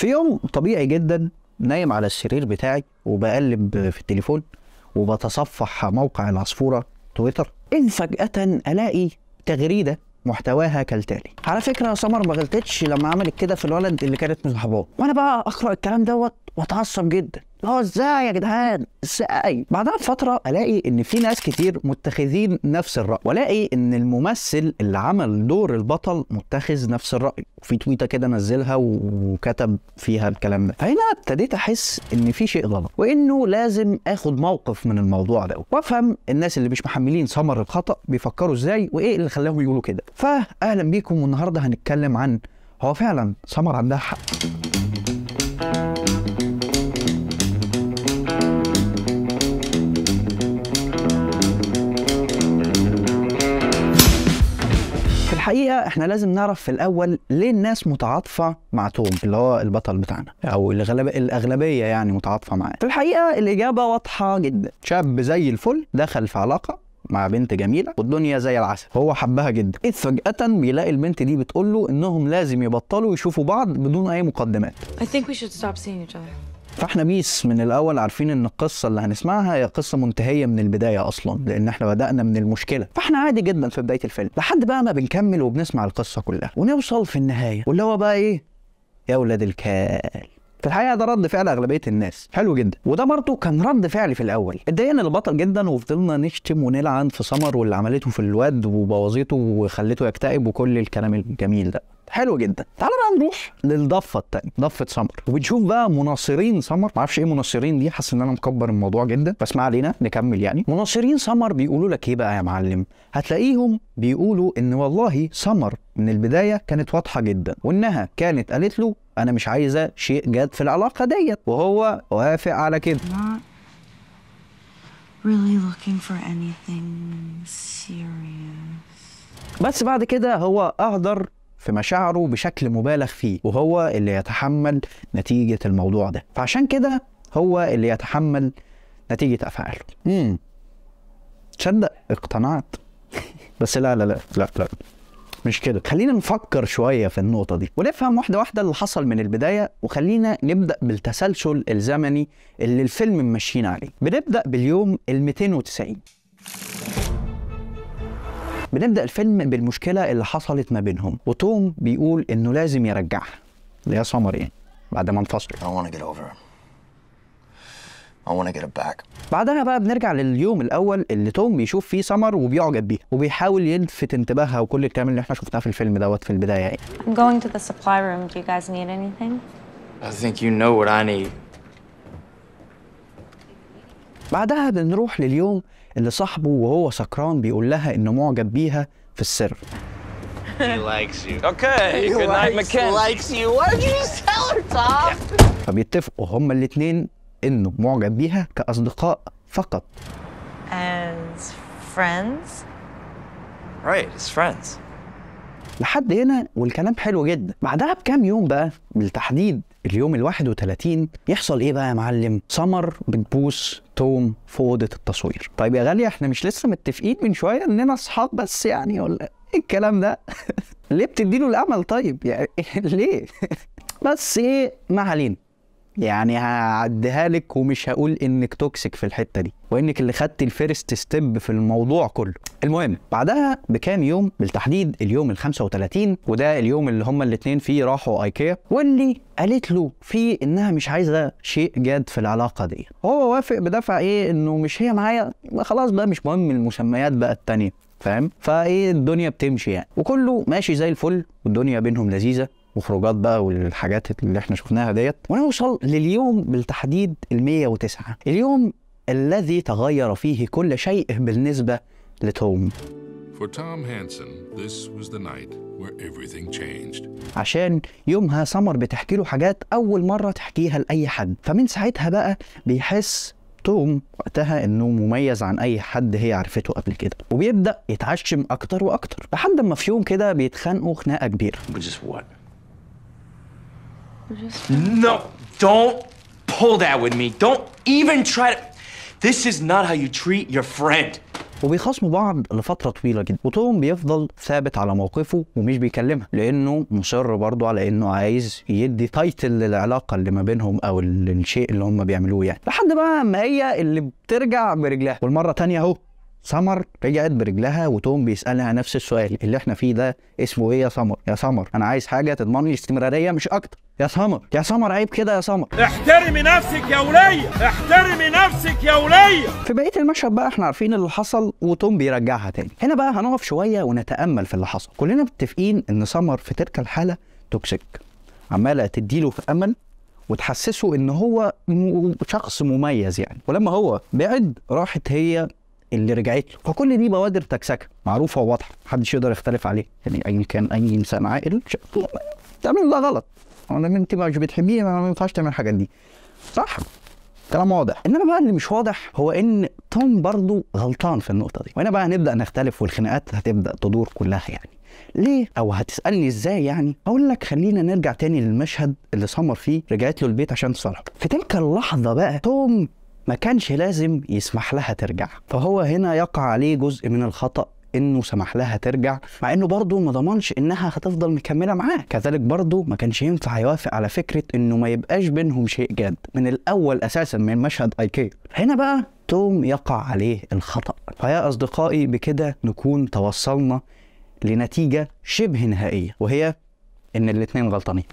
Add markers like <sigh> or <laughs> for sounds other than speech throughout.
في يوم طبيعي جدا نايم على السرير بتاعي وبقلب في التليفون وبتصفح موقع العصفوره تويتر اذ فجاه الاقي تغريده محتواها كالتالي على فكره سمر ما غلطتش لما عملت كده في الولد اللي كانت مصاحباه وانا بقى اقرا الكلام دوت واتعصب جدا هو اه، ازاي يا جدعان ازاي بعدها بفتره الاقي ان في ناس كتير متخذين نفس الراي والاقي ان الممثل اللي عمل دور البطل متخذ نفس الراي وفي تويته كده نزلها وكتب فيها الكلام ده فهنا ابتديت احس ان في شيء غلط وانه لازم اخد موقف من الموضوع ده وافهم الناس اللي مش محملين ثمر الخطا بيفكروا ازاي وايه اللي خلاهم يقولوا كده فاهلا بيكم والنهارده هنتكلم عن هو فعلا سمر عندها حق الحقيقه احنا لازم نعرف في الاول ليه الناس متعاطفه مع توم اللي هو البطل بتاعنا او الاغلبيه يعني متعاطفه معاه في الحقيقه الاجابه واضحه جدا شاب زي الفل دخل في علاقه مع بنت جميله والدنيا زي العسل هو حبها جدا اذ إيه، فجاه بيلاقي البنت دي بتقول له انهم لازم يبطلوا يشوفوا بعض بدون اي مقدمات I think we should stop seeing each other. فاحنا بيس من الاول عارفين ان القصه اللي هنسمعها هي قصه منتهيه من البدايه اصلا لان احنا بدانا من المشكله فاحنا عادي جدا في بدايه الفيلم لحد بقى ما بنكمل وبنسمع القصه كلها ونوصل في النهايه واللي هو بقى ايه يا ولاد الكال في الحقيقه ده رد فعل اغلبيه الناس حلو جدا وده برضه كان رد فعلي في الاول اتضايقنا البطل جدا وفضلنا نشتم ونلعن في سمر واللي عملته في الواد وبوظته وخليته يكتئب وكل الكلام الجميل ده حلو جدا تعال بقى نروح للضفه الثانيه ضفه سمر وبنشوف بقى مناصرين سمر معرفش ايه مناصرين دي حاسس ان انا مكبر الموضوع جدا بس ما علينا نكمل يعني مناصرين سمر بيقولوا لك ايه بقى يا معلم هتلاقيهم بيقولوا ان والله سمر من البدايه كانت واضحه جدا وانها كانت قالت له انا مش عايزه شيء جاد في العلاقه ديت وهو وافق على كده بس بعد كده هو اهدر في مشاعره بشكل مبالغ فيه وهو اللي يتحمل نتيجة الموضوع ده فعشان كده هو اللي يتحمل نتيجة أفعاله امم تصدق اقتنعت بس لا لا لا لا لا مش كده خلينا نفكر شويه في النقطه دي ونفهم واحده واحده اللي حصل من البدايه وخلينا نبدا بالتسلسل الزمني اللي الفيلم ماشيين عليه بنبدا باليوم ال 290 بنبدا الفيلم بالمشكله اللي حصلت ما بينهم وتوم بيقول انه لازم يرجعها اللي هي سمر يعني إيه، بعد ما انفصلوا بعدها بقى بنرجع لليوم الاول اللي توم بيشوف فيه سمر وبيعجب بيها وبيحاول يلفت انتباهها وكل الكلام اللي احنا شفناه في الفيلم دوت في البدايه يعني I'm going to the supply room. Do you guys need anything? I think you know what I need. بعدها بنروح لليوم اللي صاحبه وهو سكران بيقول لها انه معجب بيها في السر He likes you. Okay, good night, Mackenzie. likes you. What did you her, فبيتفقوا هما الاثنين انه معجب بيها كاصدقاء فقط. As friends? Right, as friends. لحد هنا والكلام حلو جدا بعدها بكام يوم بقى بالتحديد اليوم ال 31 يحصل ايه بقى يا معلم سمر بتبوس حطيتهم في اوضه التصوير طيب يا غاليه احنا مش لسه متفقين من شويه اننا اصحاب بس يعني ولا ايه الكلام ده <laughs> ليه بتديله الامل طيب يعني <laughs> ليه <laughs> بس ايه ما علينا يعني هعديها لك ومش هقول انك توكسيك في الحته دي وانك اللي خدت الفيرست ستيب في الموضوع كله المهم بعدها بكام يوم بالتحديد اليوم ال 35 وده اليوم اللي هما الاثنين فيه راحوا ايكيا واللي قالت له فيه انها مش عايزه شيء جاد في العلاقه دي هو وافق بدفع ايه انه مش هي معايا خلاص بقى مش مهم المسميات بقى التانيه فاهم فايه الدنيا بتمشي يعني وكله ماشي زي الفل والدنيا بينهم لذيذه وخروجات بقى والحاجات اللي احنا شفناها ديت ونوصل لليوم بالتحديد ال 109 اليوم الذي تغير فيه كل شيء بالنسبه لتوم For Tom Hansen, this was the night where everything changed. عشان يومها سمر بتحكي له حاجات أول مرة تحكيها لأي حد، فمن ساعتها بقى بيحس توم وقتها انه مميز عن اي حد هي عرفته قبل كده وبيبدا يتعشم اكتر واكتر لحد ما في يوم كده بيتخانقوا خناقه كبيره Just... No, don't pull that with me. Don't even try to. This is not how you treat your friend. وبيخاصموا بعض لفترة طويلة جدا وتوم بيفضل ثابت على موقفه ومش بيكلمها لأنه مصر برضه على إنه عايز يدي تايتل للعلاقة اللي ما بينهم أو الشيء اللي هم بيعملوه يعني لحد بقى ما هي اللي بترجع برجلها والمرة تانية أهو سمر رجعت برجلها وتوم بيسالها نفس السؤال اللي احنا فيه ده اسمه ايه يا سمر يا سمر انا عايز حاجه تضمن لي استمراريه مش اكتر يا سمر يا سمر عيب كده يا سمر احترمي نفسك يا وليه احترمي نفسك يا وليه في بقيه المشهد بقى احنا عارفين اللي حصل وتوم بيرجعها تاني هنا بقى هنقف شويه ونتامل في اللي حصل كلنا متفقين ان سمر في تلك الحاله توكسيك عماله تديله في امل وتحسسه ان هو شخص مميز يعني ولما هو بعد راحت هي اللي رجعت له فكل دي بوادر تكسكه معروفه وواضحه محدش يقدر يختلف عليها يعني ايا كان اي انسان عاقل تعمل ده غلط انت مش بتحبيه ما ينفعش تعمل الحاجات دي صح كلام واضح انما بقى اللي مش واضح هو ان توم برضه غلطان في النقطه دي وهنا بقى هنبدا نختلف والخناقات هتبدا تدور كلها يعني ليه او هتسالني ازاي يعني اقول لك خلينا نرجع تاني للمشهد اللي سمر فيه رجعت له البيت عشان تصالحه في تلك اللحظه بقى توم ما كانش لازم يسمح لها ترجع فهو هنا يقع عليه جزء من الخطأ انه سمح لها ترجع مع انه برضه ما ضمنش انها هتفضل مكمله معاه كذلك برضه ما كانش ينفع يوافق على فكره انه ما يبقاش بينهم شيء جاد من الاول اساسا من مشهد ايكيا هنا بقى توم يقع عليه الخطا فيا اصدقائي بكده نكون توصلنا لنتيجه شبه نهائيه وهي ان الاثنين غلطانين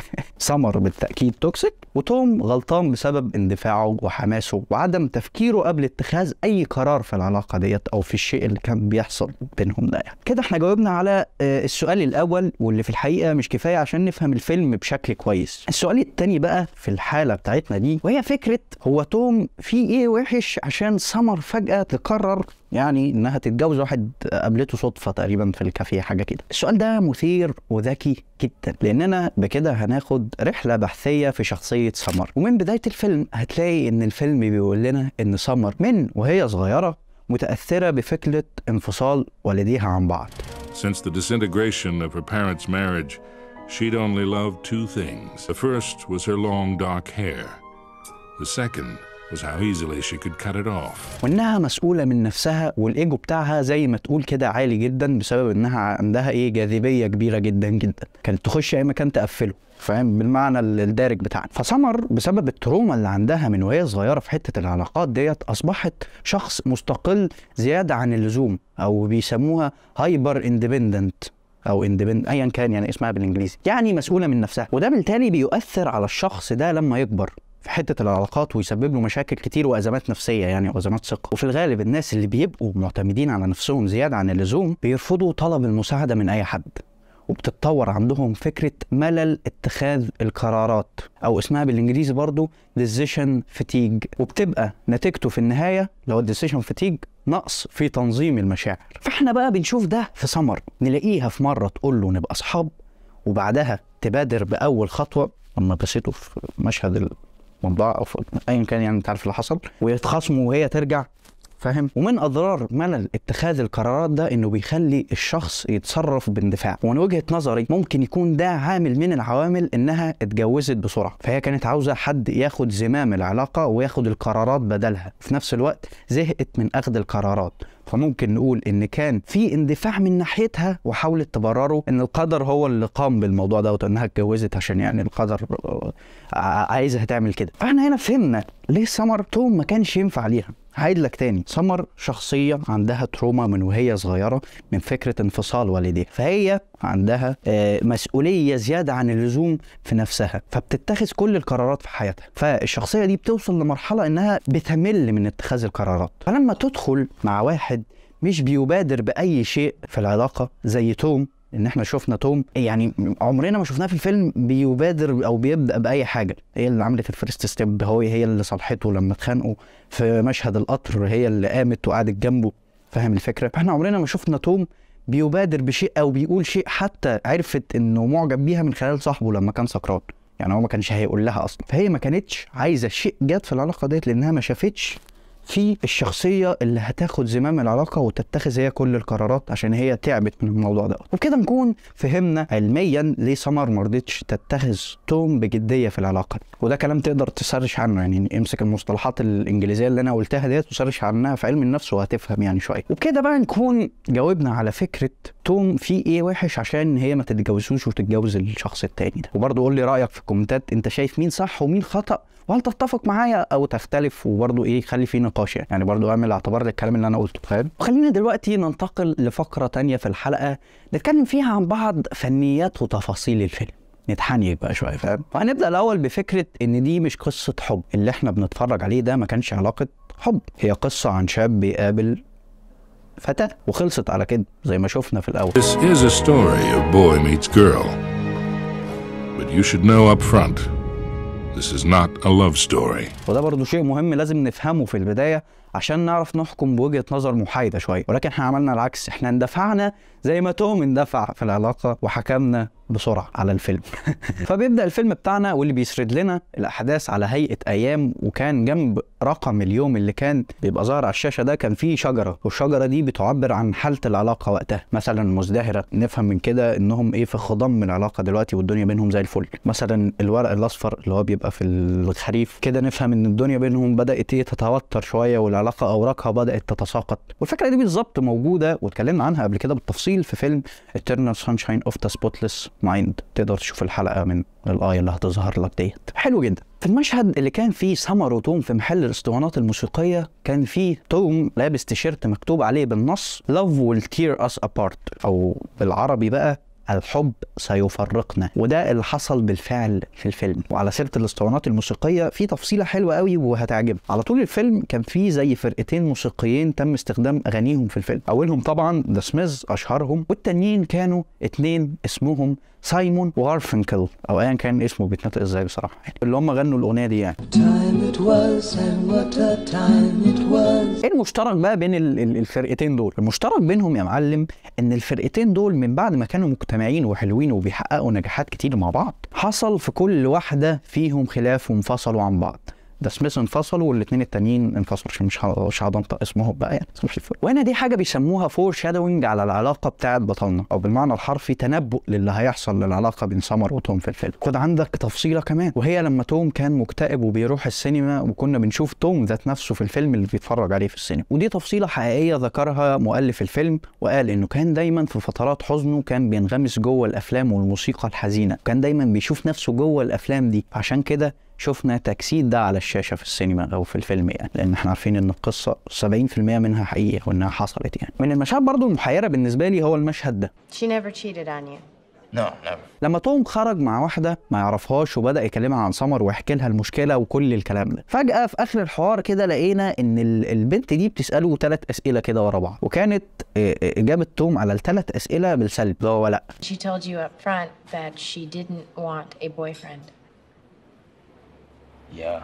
<laughs> سمر بالتاكيد توكسيك وتوم غلطان بسبب اندفاعه وحماسه وعدم تفكيره قبل اتخاذ اي قرار في العلاقه ديت او في الشيء اللي كان بيحصل بينهم ده يعني. كده احنا جاوبنا على آه، السؤال الاول واللي في الحقيقه مش كفايه عشان نفهم الفيلم بشكل كويس السؤال الثاني بقى في الحاله بتاعتنا دي وهي فكره هو توم في ايه وحش عشان سمر فجاه تقرر يعني انها تتجوز واحد قابلته صدفه تقريبا في الكافيه حاجه كده السؤال ده مثير وذكي جدا لاننا بكده هناخد رحله بحثيه في شخصيه سمر ومن بدايه الفيلم هتلاقي ان الفيلم بيقول لنا ان سمر من وهي صغيره متاثره بفكره انفصال والديها عن بعض Since the disintegration of her parents' marriage, she'd only loved two things. The first was her long dark hair. The second was how easily she could cut it off. وانها مسؤوله من نفسها والايجو بتاعها زي ما تقول كده عالي جدا بسبب انها عندها ايه جاذبيه كبيره جدا جدا كانت تخش اي مكان تقفله فاهم بالمعنى الدارج بتاعنا فسمر بسبب التروما اللي عندها من وهي صغيره في حته العلاقات ديت اصبحت شخص مستقل زياده عن اللزوم او بيسموها هايبر اندبندنت او اندبند ايا كان يعني اسمها بالانجليزي يعني مسؤوله من نفسها وده بالتالي بيؤثر على الشخص ده لما يكبر في حته العلاقات ويسبب له مشاكل كتير وازمات نفسيه يعني وازمات ثقه وفي الغالب الناس اللي بيبقوا معتمدين على نفسهم زياده عن اللزوم بيرفضوا طلب المساعده من اي حد وبتتطور عندهم فكرة ملل اتخاذ القرارات أو اسمها بالإنجليزي برضو decision fatigue وبتبقى نتيجته في النهاية لو الديسيشن fatigue نقص في تنظيم المشاعر فاحنا بقى بنشوف ده في سمر نلاقيها في مرة تقول له نبقى أصحاب وبعدها تبادر بأول خطوة لما بسيته في مشهد ممضعه او ايا كان يعني انت عارف اللي حصل ويتخاصموا وهي ترجع فاهم ومن اضرار ملل اتخاذ القرارات ده انه بيخلي الشخص يتصرف باندفاع ومن وجهه نظري ممكن يكون ده عامل من العوامل انها اتجوزت بسرعه فهي كانت عاوزه حد ياخد زمام العلاقه وياخد القرارات بدلها في نفس الوقت زهقت من اخذ القرارات فممكن نقول ان كان في اندفاع من ناحيتها وحاولت تبرره ان القدر هو اللي قام بالموضوع دوت انها اتجوزت عشان يعني القدر آه، عايزها تعمل كده فاحنا هنا فهمنا ليه سمر توم ما كانش ينفع ليها هعيد لك تاني سمر شخصية عندها تروما من وهي صغيرة من فكرة انفصال والديها فهي عندها آه، مسؤولية زيادة عن اللزوم في نفسها فبتتخذ كل القرارات في حياتها فالشخصية دي بتوصل لمرحلة انها بتمل من اتخاذ القرارات فلما تدخل مع واحد مش بيبادر بأي شيء في العلاقة زي توم ان احنا شفنا توم يعني عمرنا ما شفناه في الفيلم بيبادر او بيبدا باي حاجه هي اللي عملت الفيرست ستيب هو هي اللي صالحته لما اتخانقوا في مشهد القطر هي اللي قامت وقعدت جنبه فاهم الفكره فاحنا عمرنا ما شفنا توم بيبادر بشيء او بيقول شيء حتى عرفت انه معجب بيها من خلال صاحبه لما كان سكران يعني هو ما كانش هيقول لها اصلا فهي ما كانتش عايزه شيء جات في العلاقه ديت لانها ما شافتش في الشخصيه اللي هتاخد زمام العلاقه وتتخذ هي كل القرارات عشان هي تعبت من الموضوع ده وبكده نكون فهمنا علميا ليه سمر ما رضتش تتخذ توم بجديه في العلاقه وده كلام تقدر تسرش عنه يعني امسك المصطلحات الانجليزيه اللي انا قلتها ديت وسرش عنها في علم النفس وهتفهم يعني شويه وبكده بقى نكون جاوبنا على فكره توم في ايه وحش عشان هي ما تتجوزوش وتتجوز الشخص التاني ده وبرضه قول لي رايك في الكومنتات انت شايف مين صح ومين خطا وهل تتفق معايا او تختلف وبرضه ايه خلي فينا نقاش يعني يعني برضو اعمل اعتبار للكلام اللي انا قلته فاهم طيب. خلينا دلوقتي ننتقل لفقره تانية في الحلقه نتكلم فيها عن بعض فنيات وتفاصيل الفيلم نتحنيك بقى شويه فاهم وهنبدا الاول بفكره ان دي مش قصه حب اللي احنا بنتفرج عليه ده ما كانش علاقه حب هي قصه عن شاب بيقابل فتاه وخلصت على كده زي ما شفنا في الاول This is a story of boy meets girl. But you should know up front This is not a love story. وده برضو شيء مهم لازم نفهمه في البداية عشان نعرف نحكم بوجهة نظر محايدة شوية ولكن احنا عملنا العكس احنا اندفعنا زي ما توم اندفع في العلاقة وحكمنا بسرعه على الفيلم <laughs> فبيبدا الفيلم بتاعنا واللي بيسرد لنا الاحداث على هيئه ايام وكان جنب رقم اليوم اللي كان بيبقى ظاهر على الشاشه ده كان فيه شجره والشجره دي بتعبر عن حاله العلاقه وقتها مثلا مزدهره نفهم من كده انهم ايه في خضم من العلاقه دلوقتي والدنيا بينهم زي الفل مثلا الورق الاصفر اللي هو بيبقى في الخريف كده نفهم ان الدنيا بينهم بدات ايه تتوتر شويه والعلاقه اوراقها بدات تتساقط والفكره دي بالظبط موجوده واتكلمنا عنها قبل كده بالتفصيل في فيلم Eternal Sunshine of the Spotless اوف مايند تقدر تشوف الحلقه من الاي اللي هتظهر لك ديت حلو جدا في المشهد اللي كان فيه سمر وتوم في محل الاسطوانات الموسيقيه كان فيه توم لابس تيشيرت مكتوب عليه بالنص لاف will tear us apart او بالعربي بقى الحب سيفرقنا وده اللي حصل بالفعل في الفيلم وعلى سيره الاسطوانات الموسيقيه في تفصيله حلوه قوي وهتعجبك على طول الفيلم كان في زي فرقتين موسيقيين تم استخدام اغانيهم في الفيلم اولهم طبعا ذا سميث اشهرهم والتانيين كانوا اتنين اسمهم سايمون وغارفنكل او ايا كان اسمه بيتنطق ازاي بصراحه اللي هم غنوا الاغنيه دي يعني ايه المشترك بقى بين الفرقتين دول المشترك بينهم يا معلم ان الفرقتين دول من بعد ما كانوا مكتئبين مجتمعين وحلوين وبيحققوا نجاحات كتير مع بعض حصل في كل واحدة فيهم خلاف وانفصلوا عن بعض ده سميث انفصل والاثنين التانيين انفصلوا مش مش هنطق اسمهم بقى يعني وهنا دي حاجه بيسموها فور شادوينج على العلاقه بتاعه بطلنا او بالمعنى الحرفي تنبؤ للي هيحصل للعلاقه بين سمر وتوم في الفيلم خد عندك تفصيله كمان وهي لما توم كان مكتئب وبيروح السينما وكنا بنشوف توم ذات نفسه في الفيلم اللي بيتفرج عليه في السينما ودي تفصيله حقيقيه ذكرها مؤلف الفيلم وقال انه كان دايما في فترات حزنه كان بينغمس جوه الافلام والموسيقى الحزينه كان دايما بيشوف نفسه جوه الافلام دي عشان كده شفنا تجسيد ده على الشاشه في السينما او في الفيلم يعني لان احنا عارفين ان القصه 70% منها حقيقه وانها حصلت يعني من المشاهد برضو المحيره بالنسبه لي هو المشهد ده She never cheated on you. No, never. لما توم خرج مع واحده ما يعرفهاش وبدا يكلمها عن سمر ويحكي لها المشكله وكل الكلام ده فجاه في اخر الحوار كده لقينا ان البنت دي بتساله ثلاث اسئله كده ورا بعض وكانت اجابه توم على الثلاث اسئله بالسلب ده هو لا She told you up front that she didn't want a boyfriend. yeah.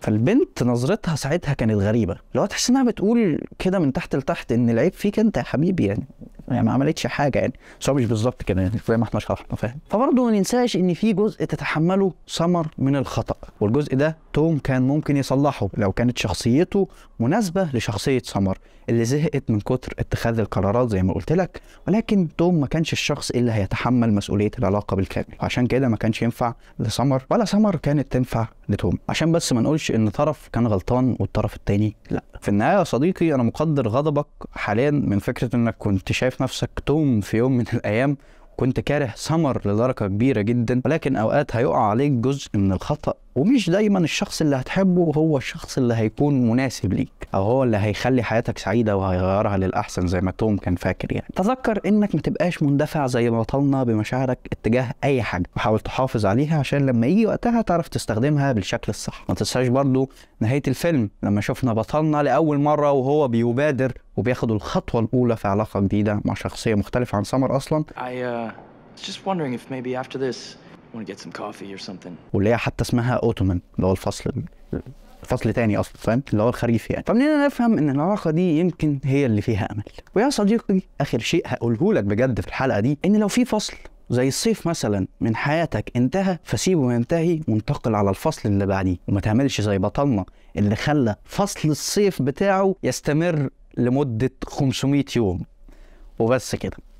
فالبنت نظرتها ساعتها كانت غريبه لو تحس انها بتقول كده من تحت لتحت ان العيب فيك انت يا حبيبي يعني يعني ما عملتش حاجه يعني بس هو مش بالظبط كده يعني زي ما احنا شرحنا فاهم فبرضه ما ننساش ان في جزء تتحمله ثمر من الخطا والجزء ده توم كان ممكن يصلحه لو كانت شخصيته مناسبه لشخصيه سمر اللي زهقت من كتر اتخاذ القرارات زي ما قلت لك ولكن توم ما كانش الشخص اللي هيتحمل مسؤوليه العلاقه بالكامل عشان كده ما كانش ينفع لسمر ولا سمر كانت تنفع لتوم عشان بس ما نقولش ان طرف كان غلطان والطرف التاني لا في النهايه يا صديقي انا مقدر غضبك حاليا من فكره انك كنت شايف شايف نفسك توم في يوم من <laughs> الايام كنت كاره سمر لدرجه كبيره جدا ولكن اوقات هيقع عليك جزء من الخطا ومش دايما الشخص اللي هتحبه هو الشخص اللي هيكون مناسب ليك او هو اللي هيخلي حياتك سعيده وهيغيرها للاحسن زي ما توم كان فاكر يعني تذكر انك ما تبقاش مندفع زي بطلنا بمشاعرك اتجاه اي حاجه وحاول تحافظ عليها عشان لما يجي وقتها تعرف تستخدمها بالشكل الصح ما تنساش برضو نهايه الفيلم لما شفنا بطلنا لاول مره وهو بيبادر وبياخد الخطوه الاولى في علاقه جديده مع شخصيه مختلفه عن سمر اصلا I, uh, just wondering if maybe after this واللي هي حتى اسمها اوتومان اللي هو الفصل فصل تاني اصلا فاهم اللي هو الخريف يعني فمننا نفهم ان العلاقه دي يمكن هي اللي فيها امل ويا صديقي اخر شيء هقوله لك بجد في الحلقه دي ان لو في فصل زي الصيف مثلا من حياتك انتهى فسيبه ينتهي وانتقل على الفصل اللي بعديه وما تعملش زي بطلنا اللي خلى فصل الصيف بتاعه يستمر لمده 500 يوم وبس كده